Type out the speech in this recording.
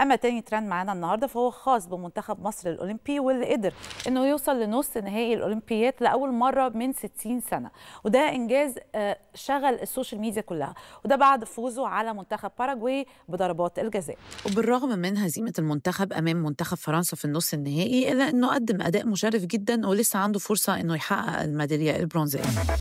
اما تاني ترند معانا النهارده فهو خاص بمنتخب مصر الاولمبي واللي قدر انه يوصل لنص نهائي الاولمبياد لاول مره من 60 سنه وده انجاز آه، شغل السوشيال ميديا كلها وده بعد فوزه على منتخب باراجواي بضربات الجزاء وبالرغم من هزيمه المنتخب امام منتخب فرنسا في النص النهائي الا انه قدم اداء مشرف جدا ولسه عنده فرصه انه يحقق الميداليه البرونزيه